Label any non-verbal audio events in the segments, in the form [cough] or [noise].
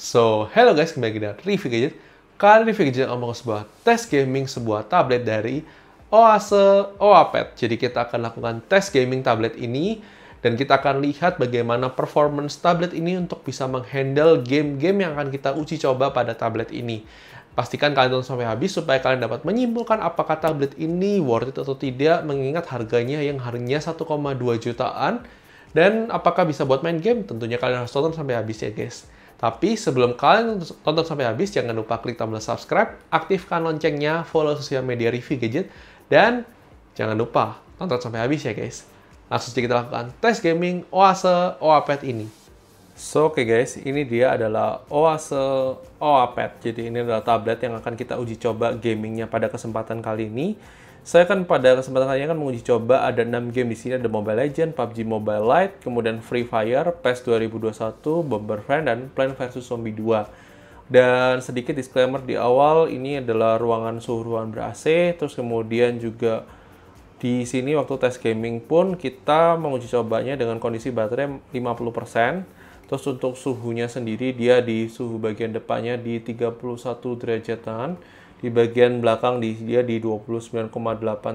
So, hello guys, kembali lagi dengan Review Gadget. Kali Review Gadget ngomong sebuah tes gaming sebuah tablet dari Oase Oapet. Jadi kita akan lakukan tes gaming tablet ini dan kita akan lihat bagaimana performance tablet ini untuk bisa menghandle game-game yang akan kita uji coba pada tablet ini. Pastikan kalian tonton sampai habis supaya kalian dapat menyimpulkan apakah tablet ini worth it atau tidak mengingat harganya yang harganya 1,2 jutaan dan apakah bisa buat main game? Tentunya kalian harus tonton sampai habis ya guys. Tapi sebelum kalian tonton sampai habis, jangan lupa klik tombol subscribe, aktifkan loncengnya, follow sosial media review gadget, dan jangan lupa tonton sampai habis ya guys. Langsung saja kita lakukan tes gaming Oase Oapad ini. So, oke okay guys, ini dia adalah Oase Oapad. Jadi ini adalah tablet yang akan kita uji coba gamingnya pada kesempatan kali ini. Saya kan pada kesempatan kali ini kan menguji coba ada 6 game di sini ada Mobile Legend, PUBG Mobile Lite, kemudian Free Fire, PES 2021, Bomber Friend dan Plan vs Zombie 2. Dan sedikit disclaimer di awal ini adalah ruangan suhu ruangan ber AC, terus kemudian juga di sini waktu tes gaming pun kita menguji cobanya dengan kondisi baterai 50%. Terus untuk suhunya sendiri dia di suhu bagian depannya di 31 derajatan di bagian belakang di dia di 29,8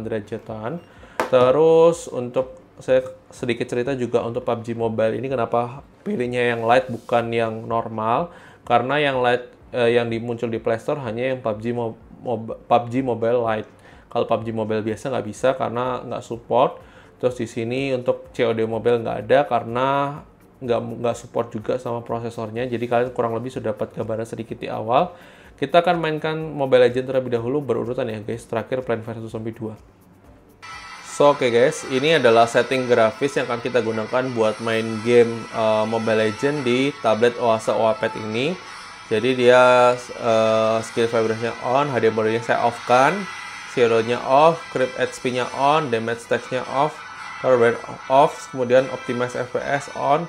derajatan. Terus untuk saya sedikit cerita juga untuk PUBG Mobile ini kenapa pilihnya yang light bukan yang normal karena yang light eh, yang dimuncul di Play hanya yang PUBG Mo Mo PUBG Mobile light Kalau PUBG Mobile biasa nggak bisa karena nggak support. Terus di sini untuk COD Mobile nggak ada karena nggak nggak support juga sama prosesornya. Jadi kalian kurang lebih sudah dapat gambaran sedikit di awal. Kita akan mainkan Mobile Legends terlebih dahulu berurutan ya guys, terakhir Plan versus Zombie 2. So, oke okay guys, ini adalah setting grafis yang akan kita gunakan buat main game uh, Mobile Legends di tablet Oasa Oapet ini. Jadi dia uh, skill vibrationnya on, HD body saya off-kan, zero-nya off, creep HP-nya on, damage stacks nya off, power band off, kemudian optimize FPS on,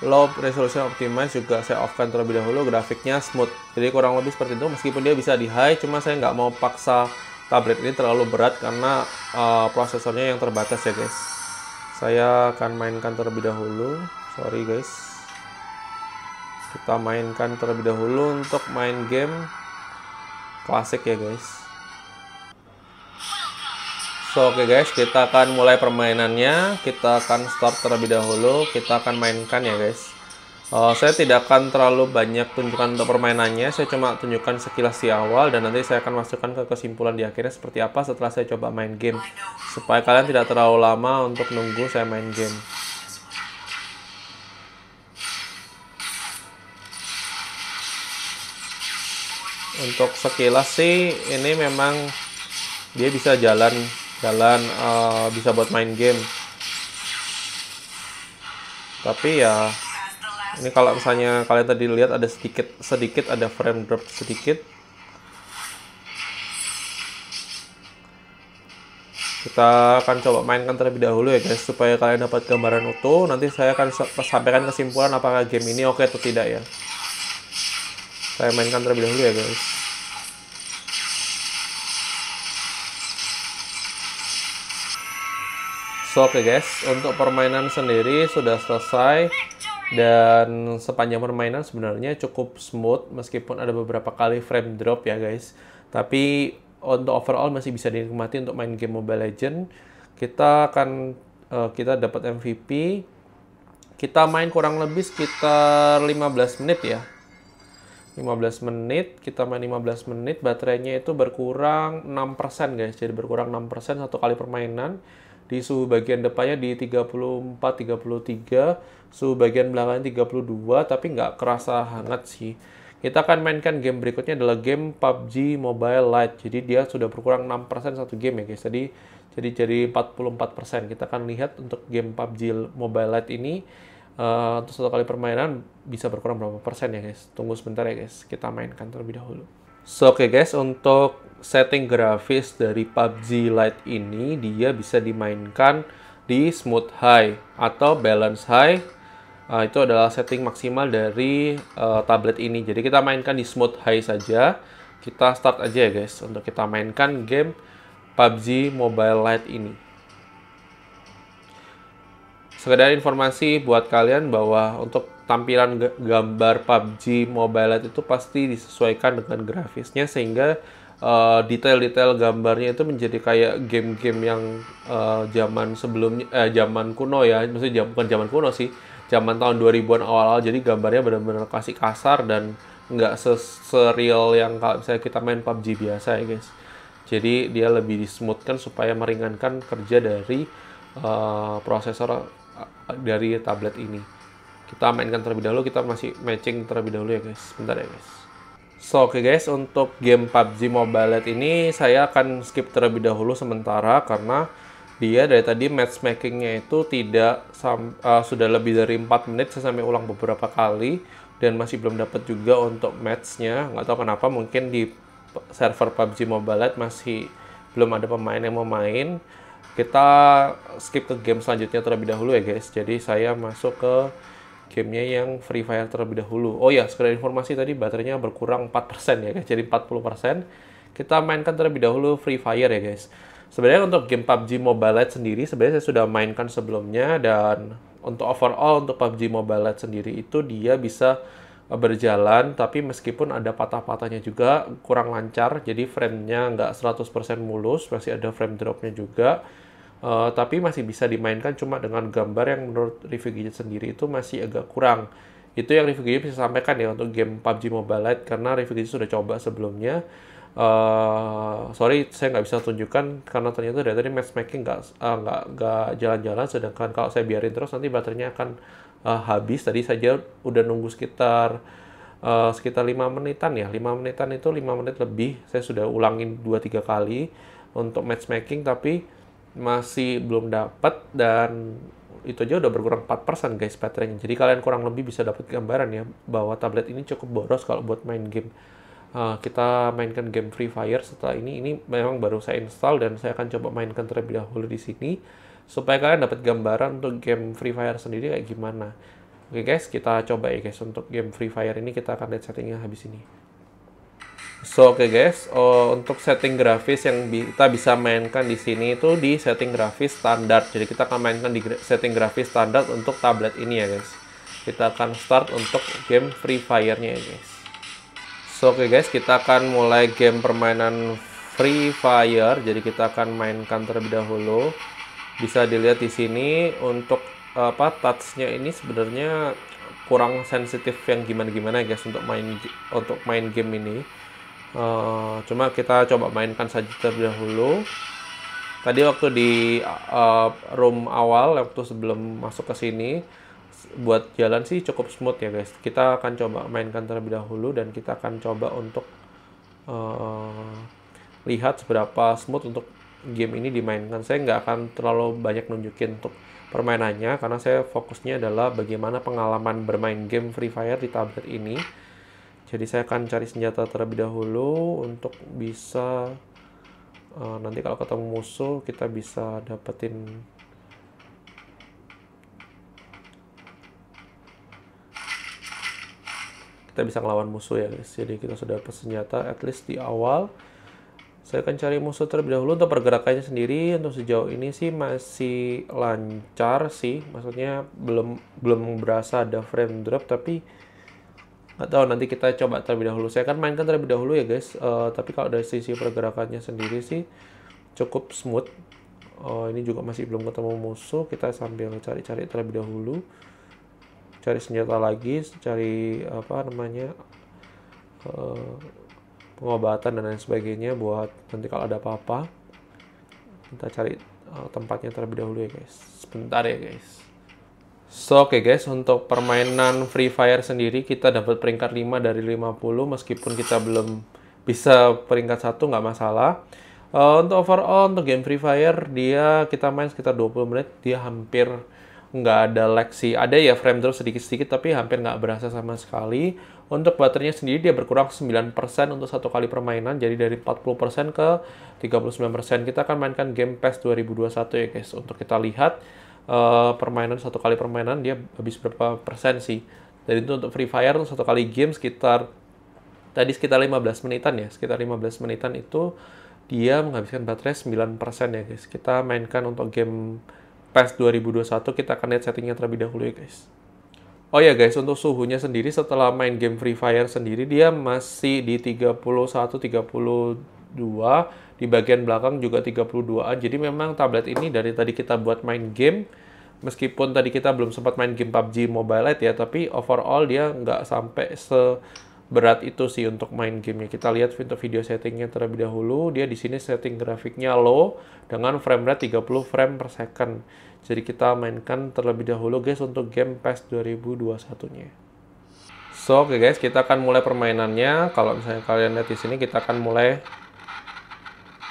low resolution optimize juga saya off kan terlebih dahulu grafiknya smooth jadi kurang lebih seperti itu meskipun dia bisa di high cuma saya nggak mau paksa tablet ini terlalu berat karena uh, prosesornya yang terbatas ya guys saya akan mainkan terlebih dahulu sorry guys kita mainkan terlebih dahulu untuk main game klasik ya guys So, oke okay guys, kita akan mulai permainannya. Kita akan start terlebih dahulu. Kita akan mainkan ya guys. Uh, saya tidak akan terlalu banyak tunjukkan untuk permainannya. Saya cuma tunjukkan sekilas di awal dan nanti saya akan masukkan ke kesimpulan di akhirnya seperti apa setelah saya coba main game. Supaya kalian tidak terlalu lama untuk nunggu saya main game. Untuk sekilas sih, ini memang dia bisa jalan jalan uh, bisa buat main game tapi ya ini kalau misalnya kalian tadi lihat ada sedikit sedikit ada frame drop sedikit kita akan coba mainkan terlebih dahulu ya guys supaya kalian dapat gambaran utuh nanti saya akan sampaikan kesimpulan apakah game ini oke atau tidak ya saya mainkan terlebih dahulu ya guys oke okay guys, untuk permainan sendiri sudah selesai dan sepanjang permainan sebenarnya cukup smooth meskipun ada beberapa kali frame drop ya guys. Tapi untuk overall masih bisa dinikmati untuk main game Mobile Legend. Kita akan uh, kita dapat MVP. Kita main kurang lebih sekitar 15 menit ya. 15 menit, kita main 15 menit, baterainya itu berkurang 6% guys. Jadi berkurang 6% satu kali permainan di suhu bagian depannya di 34 33 suhu bagian belakangnya 32 tapi nggak kerasa hangat sih kita akan mainkan game berikutnya adalah game PUBG Mobile Lite jadi dia sudah berkurang 6% satu game ya guys jadi jadi jadi 44% kita akan lihat untuk game PUBG Mobile Lite ini uh, untuk satu kali permainan bisa berkurang berapa persen ya guys tunggu sebentar ya guys kita mainkan terlebih dahulu So, oke okay guys, untuk setting grafis dari PUBG Lite ini, dia bisa dimainkan di Smooth High atau Balance High. Uh, itu adalah setting maksimal dari uh, tablet ini. Jadi kita mainkan di Smooth High saja. Kita start aja ya guys, untuk kita mainkan game PUBG Mobile Lite ini. Sekedar informasi buat kalian bahwa untuk tampilan gambar PUBG Mobile itu pasti disesuaikan dengan grafisnya sehingga detail eh, detail-detail gambarnya itu menjadi kayak game-game yang uh, zaman sebelumnya eh, zaman kuno ya maksudnya bukan zaman kuno sih zaman tahun 2000-an awal-awal jadi gambarnya benar-benar kasih kasar dan nggak serial yang kalau misalnya kita main PUBG biasa ya guys jadi dia lebih dismoothkan supaya meringankan kerja dari uh, prosesor dari tablet ini kita mainkan terlebih dahulu, kita masih matching terlebih dahulu ya guys. sebentar ya guys. So, oke okay guys, untuk game PUBG Mobile Legends ini saya akan skip terlebih dahulu sementara karena dia dari tadi matchmakingnya itu tidak uh, sudah lebih dari 4 menit saya sampai ulang beberapa kali dan masih belum dapat juga untuk matchnya nggak tahu kenapa mungkin di server PUBG Mobile Legends masih belum ada pemain yang mau main kita skip ke game selanjutnya terlebih dahulu ya guys jadi saya masuk ke gamenya yang Free Fire terlebih dahulu. Oh ya, sekedar informasi tadi baterainya berkurang 4% ya guys, jadi 40%. Kita mainkan terlebih dahulu Free Fire ya guys. Sebenarnya untuk game PUBG Mobile Lite sendiri, sebenarnya saya sudah mainkan sebelumnya dan untuk overall untuk PUBG Mobile Lite sendiri itu dia bisa eh, berjalan tapi meskipun ada patah-patahnya juga kurang lancar jadi framenya nggak 100% mulus masih ada frame dropnya juga Uh, tapi masih bisa dimainkan cuma dengan gambar yang menurut review Gadget sendiri itu masih agak kurang. Itu yang review Gadget bisa sampaikan ya untuk game PUBG Mobile Lite karena review Gadget sudah coba sebelumnya. Uh, sorry saya nggak bisa tunjukkan karena ternyata dari tadi matchmaking nggak eh, nggak uh, nggak jalan-jalan sedangkan kalau saya biarin terus nanti baterainya akan uh, habis tadi saja udah nunggu sekitar uh, sekitar 5 menitan ya lima menitan itu lima menit lebih saya sudah ulangin dua tiga kali untuk matchmaking tapi masih belum dapat dan itu aja udah berkurang 4% guys baterainya. Jadi kalian kurang lebih bisa dapat gambaran ya bahwa tablet ini cukup boros kalau buat main game. Uh, kita mainkan game Free Fire setelah ini ini memang baru saya install dan saya akan coba mainkan terlebih dahulu di sini supaya kalian dapat gambaran untuk game Free Fire sendiri kayak gimana. Oke okay guys, kita coba ya guys untuk game Free Fire ini kita akan lihat settingnya habis ini. So oke okay guys, uh, untuk setting grafis yang bi kita bisa mainkan di sini itu di setting grafis standar. Jadi kita akan mainkan di gra setting grafis standar untuk tablet ini ya guys. Kita akan start untuk game Free Fire-nya ya guys. So oke okay guys, kita akan mulai game permainan Free Fire. Jadi kita akan mainkan terlebih dahulu. Bisa dilihat di sini untuk apa touch-nya ini sebenarnya kurang sensitif yang gimana-gimana ya, guys untuk main untuk main game ini Eh, cuma kita coba mainkan saja terlebih dahulu. Tadi waktu di uh, room awal, waktu sebelum masuk ke sini, buat jalan sih cukup smooth ya guys. Kita akan coba mainkan terlebih dahulu dan kita akan coba untuk uh, lihat seberapa smooth untuk game ini dimainkan. Saya nggak akan terlalu banyak nunjukin untuk permainannya karena saya fokusnya adalah bagaimana pengalaman bermain game Free Fire di tablet ini jadi saya akan cari senjata terlebih dahulu untuk bisa uh, nanti kalau ketemu musuh kita bisa dapetin kita bisa ngelawan musuh ya guys jadi kita sudah dapat senjata at least di awal saya akan cari musuh terlebih dahulu untuk pergerakannya sendiri untuk sejauh ini sih masih lancar sih maksudnya belum belum berasa ada frame drop tapi nggak tahu nanti kita coba terlebih dahulu saya akan mainkan terlebih dahulu ya guys uh, tapi kalau dari sisi pergerakannya sendiri sih cukup smooth uh, ini juga masih belum ketemu musuh kita sambil cari-cari terlebih dahulu cari senjata lagi cari apa namanya uh, pengobatan dan lain sebagainya buat nanti kalau ada apa-apa kita cari uh, tempatnya terlebih dahulu ya guys sebentar ya guys So, oke okay guys, untuk permainan Free Fire sendiri kita dapat peringkat 5 dari 50 meskipun kita belum bisa peringkat satu nggak masalah. Uh, untuk overall untuk game Free Fire dia kita main sekitar 20 menit dia hampir nggak ada lag sih. Ada ya frame drop sedikit-sedikit tapi hampir nggak berasa sama sekali. Untuk baterainya sendiri dia berkurang 9% untuk satu kali permainan. Jadi dari 40% ke 39%. Kita akan mainkan game PES 2021 ya guys. Untuk kita lihat uh, permainan satu kali permainan dia habis berapa persen sih. Jadi itu untuk Free Fire satu kali game sekitar tadi sekitar 15 menitan ya, sekitar 15 menitan itu dia menghabiskan baterai 9% ya guys. Kita mainkan untuk game PES 2021, kita akan lihat settingnya terlebih dahulu ya guys. Oh ya guys, untuk suhunya sendiri setelah main game Free Fire sendiri dia masih di 31 32 di bagian belakang juga 32A. Jadi memang tablet ini dari tadi kita buat main game, meskipun tadi kita belum sempat main game PUBG Mobile Lite ya, tapi overall dia nggak sampai seberat itu sih untuk main gamenya. Kita lihat untuk video settingnya terlebih dahulu, dia di sini setting grafiknya low dengan frame rate 30 frame per second. Jadi kita mainkan terlebih dahulu guys untuk game PES 2021-nya. So, oke okay guys, kita akan mulai permainannya. Kalau misalnya kalian lihat di sini, kita akan mulai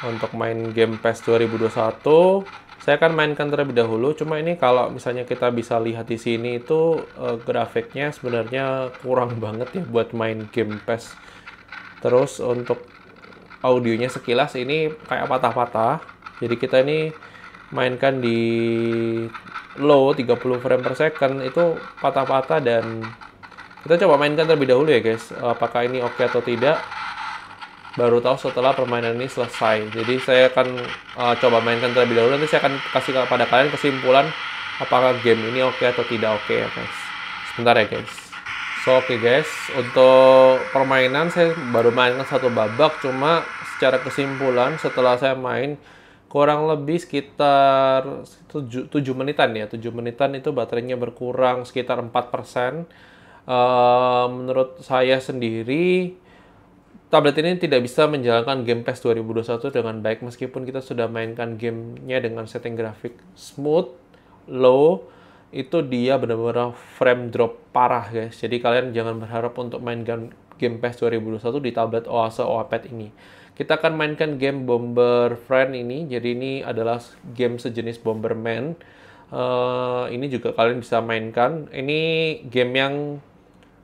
untuk main game PES 2021 saya akan mainkan terlebih dahulu cuma ini kalau misalnya kita bisa lihat di sini itu uh, grafiknya sebenarnya kurang [laughs] banget ya buat main game PES terus untuk audionya sekilas ini kayak patah-patah jadi kita ini mainkan di low 30 frame per second itu patah-patah dan kita coba mainkan terlebih dahulu ya guys apakah ini oke okay atau tidak baru tahu setelah permainan ini selesai. Jadi saya akan uh, coba mainkan terlebih dahulu. Nanti saya akan kasih kepada kalian kesimpulan apakah game ini oke okay atau tidak oke okay ya guys. Sebentar ya guys. So oke okay guys, untuk permainan saya baru mainkan satu babak. Cuma secara kesimpulan setelah saya main kurang lebih sekitar 7, 7 menitan ya. 7 menitan itu baterainya berkurang sekitar 4%. Uh, menurut saya sendiri tablet ini tidak bisa menjalankan game PES 2021 dengan baik meskipun kita sudah mainkan gamenya dengan setting grafik smooth, low, itu dia benar-benar frame drop parah guys. Jadi kalian jangan berharap untuk main game, PES 2021 di tablet Oase Oapad ini. Kita akan mainkan game Bomber Friend ini. Jadi ini adalah game sejenis Bomberman. Uh, ini juga kalian bisa mainkan. Ini game yang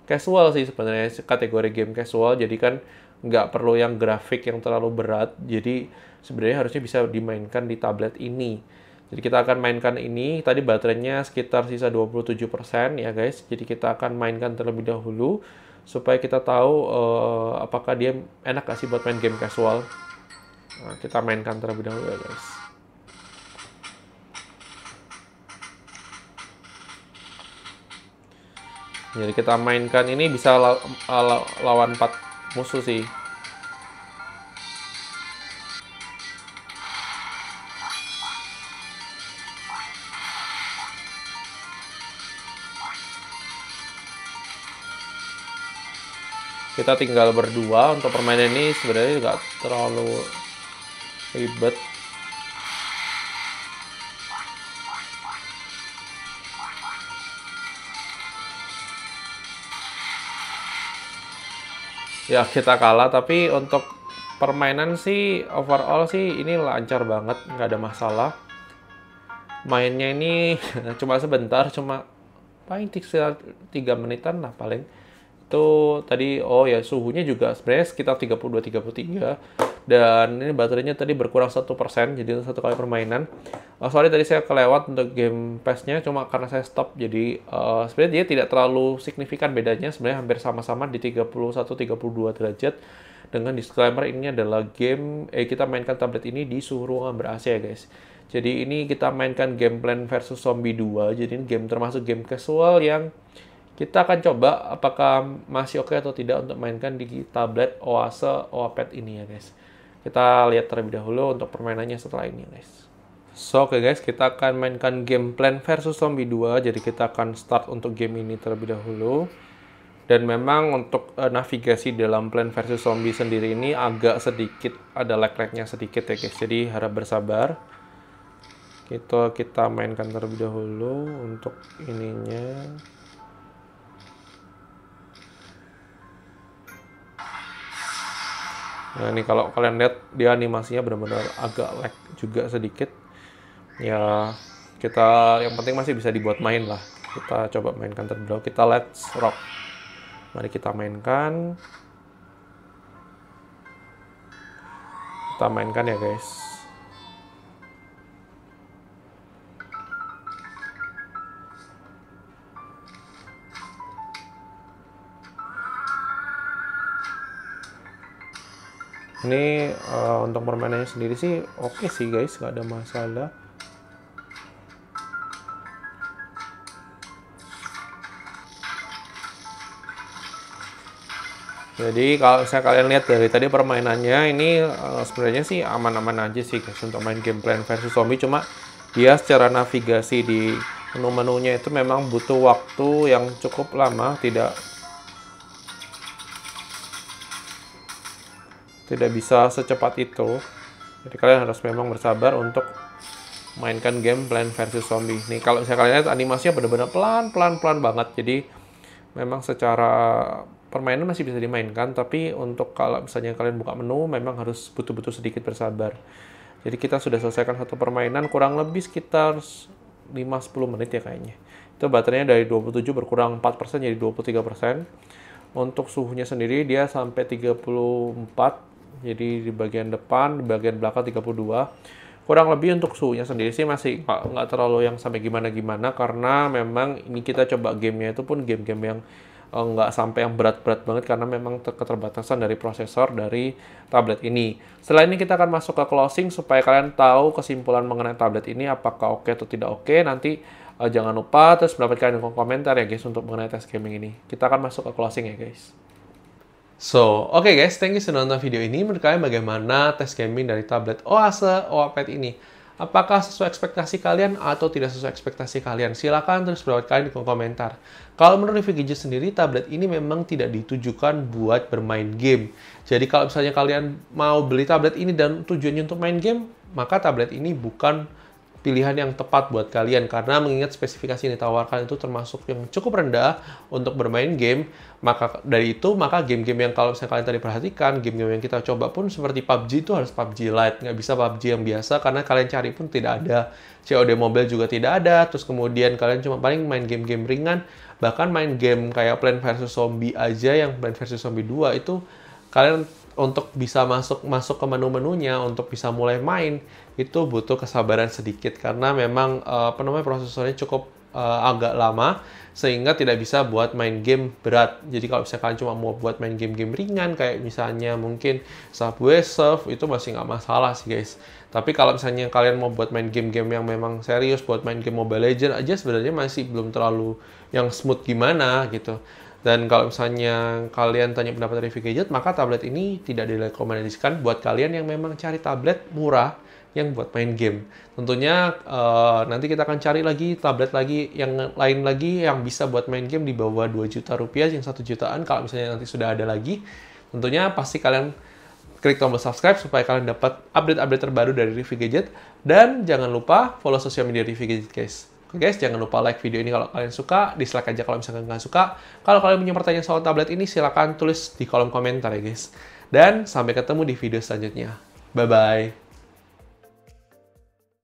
casual sih sebenarnya kategori game casual. Jadi kan nggak perlu yang grafik yang terlalu berat. Jadi sebenarnya harusnya bisa dimainkan di tablet ini. Jadi kita akan mainkan ini, tadi baterainya sekitar sisa 27% ya guys. Jadi kita akan mainkan terlebih dahulu supaya kita tahu uh, apakah dia enak gak sih buat main game casual. Nah, kita mainkan terlebih dahulu ya guys. Jadi kita mainkan ini bisa lawan 4 musuh sih kita tinggal berdua untuk permainan ini sebenarnya nggak terlalu ribet ya kita kalah tapi untuk permainan sih overall sih ini lancar banget nggak ada masalah mainnya ini [laughs] cuma sebentar cuma paling tiga, tiga menitan lah paling itu tadi oh ya suhunya juga sebenarnya sekitar 32 33 dan ini baterainya tadi berkurang satu persen jadi satu kali permainan uh, sorry tadi saya kelewat untuk game pass-nya cuma karena saya stop jadi uh, sebenarnya dia tidak terlalu signifikan bedanya sebenarnya hampir sama-sama di 31-32 derajat dengan disclaimer ini adalah game eh kita mainkan tablet ini di suhu ruangan ber-AC ya guys jadi ini kita mainkan game plan versus zombie 2 jadi ini game termasuk game casual yang kita akan coba apakah masih oke okay atau tidak untuk mainkan di tablet Oase Oapet ini ya guys. Kita lihat terlebih dahulu untuk permainannya setelah ini guys. So oke okay guys, kita akan mainkan game Plan versus Zombie 2. Jadi kita akan start untuk game ini terlebih dahulu. Dan memang untuk uh, navigasi dalam Plan versus Zombie sendiri ini agak sedikit ada lag-lagnya sedikit ya guys. Jadi harap bersabar. Kita gitu, kita mainkan terlebih dahulu untuk ininya. Nah, ini kalau kalian lihat dia animasinya benar-benar agak lag juga sedikit. Ya, kita yang penting masih bisa dibuat main lah. Kita coba mainkan terlebih Kita let's rock. Mari kita mainkan. Kita mainkan ya, guys. ini uh, untuk permainannya sendiri sih oke okay sih guys nggak ada masalah jadi kalau saya kalian lihat dari tadi permainannya ini uh, sebenarnya sih aman-aman aja sih guys untuk main game plan versus zombie cuma dia secara navigasi di menu-menunya itu memang butuh waktu yang cukup lama tidak tidak bisa secepat itu. Jadi kalian harus memang bersabar untuk mainkan game Plan versus Zombie. Nih kalau misalnya kalian lihat animasinya benar-benar pelan-pelan pelan banget. Jadi memang secara permainan masih bisa dimainkan, tapi untuk kalau misalnya kalian buka menu memang harus betul-betul sedikit bersabar. Jadi kita sudah selesaikan satu permainan kurang lebih sekitar 5-10 menit ya kayaknya. Itu baterainya dari 27 berkurang 4% jadi 23%. Untuk suhunya sendiri dia sampai 34 jadi di bagian depan, di bagian belakang 32 kurang lebih untuk suhunya sendiri sih masih nggak terlalu yang sampai gimana-gimana karena memang ini kita coba gamenya itu pun game-game yang eh, nggak sampai yang berat-berat banget karena memang keterbatasan dari prosesor dari tablet ini. Selain ini kita akan masuk ke closing supaya kalian tahu kesimpulan mengenai tablet ini apakah oke atau tidak oke. Nanti eh, jangan lupa terus mendapatkan komentar ya guys untuk mengenai tes gaming ini. Kita akan masuk ke closing ya guys. So, oke okay guys, thank you sudah nonton video ini. Menurut kalian bagaimana tes gaming dari tablet Oase OAPad ini? Apakah sesuai ekspektasi kalian atau tidak sesuai ekspektasi kalian? Silahkan terus berawat kalian di kolom komentar. Kalau menurut review gadget sendiri, tablet ini memang tidak ditujukan buat bermain game. Jadi kalau misalnya kalian mau beli tablet ini dan tujuannya untuk main game, maka tablet ini bukan pilihan yang tepat buat kalian karena mengingat spesifikasi yang ditawarkan itu termasuk yang cukup rendah untuk bermain game maka dari itu maka game-game yang kalau misalnya kalian tadi perhatikan game-game yang kita coba pun seperti PUBG itu harus PUBG Lite nggak bisa PUBG yang biasa karena kalian cari pun tidak ada COD Mobile juga tidak ada terus kemudian kalian cuma paling main game-game ringan bahkan main game kayak Plan versus Zombie aja yang Plan versus Zombie 2 itu kalian untuk bisa masuk masuk ke menu-menunya untuk bisa mulai main itu butuh kesabaran sedikit karena memang uh, apa namanya prosesornya cukup uh, agak lama sehingga tidak bisa buat main game berat. Jadi kalau kalian cuma mau buat main game-game ringan kayak misalnya mungkin Subway Surf itu masih nggak masalah sih guys. Tapi kalau misalnya kalian mau buat main game-game yang memang serius buat main game Mobile Legends aja sebenarnya masih belum terlalu yang smooth gimana gitu. Dan kalau misalnya kalian tanya pendapat dari Gadget, maka tablet ini tidak direkomendasikan buat kalian yang memang cari tablet murah yang buat main game. Tentunya uh, nanti kita akan cari lagi tablet lagi yang lain lagi yang bisa buat main game di bawah 2 juta rupiah, yang satu jutaan kalau misalnya nanti sudah ada lagi. Tentunya pasti kalian klik tombol subscribe supaya kalian dapat update-update terbaru dari Review Gadget dan jangan lupa follow sosial media Review Gadget guys. Oke guys, jangan lupa like video ini kalau kalian suka, dislike aja kalau misalkan nggak suka. Kalau kalian punya pertanyaan soal tablet ini, silahkan tulis di kolom komentar ya guys. Dan sampai ketemu di video selanjutnya. Bye-bye.